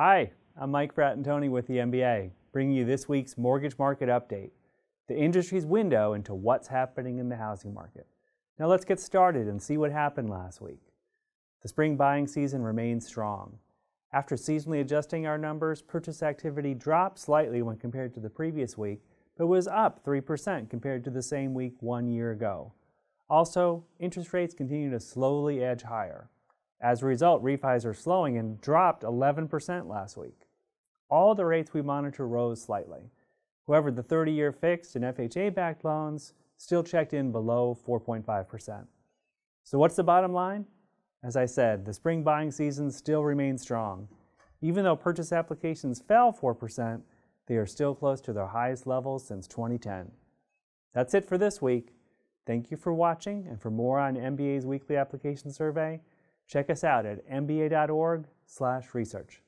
Hi, I'm Mike Fratantoni with the MBA, bringing you this week's mortgage market update, the industry's window into what's happening in the housing market. Now let's get started and see what happened last week. The spring buying season remains strong. After seasonally adjusting our numbers, purchase activity dropped slightly when compared to the previous week, but was up 3% compared to the same week one year ago. Also, interest rates continue to slowly edge higher. As a result, refis are slowing and dropped 11% last week. All the rates we monitor rose slightly. However, the 30 year fixed and FHA backed loans still checked in below 4.5%. So, what's the bottom line? As I said, the spring buying season still remains strong. Even though purchase applications fell 4%, they are still close to their highest levels since 2010. That's it for this week. Thank you for watching, and for more on MBA's weekly application survey, Check us out at mba.org/research.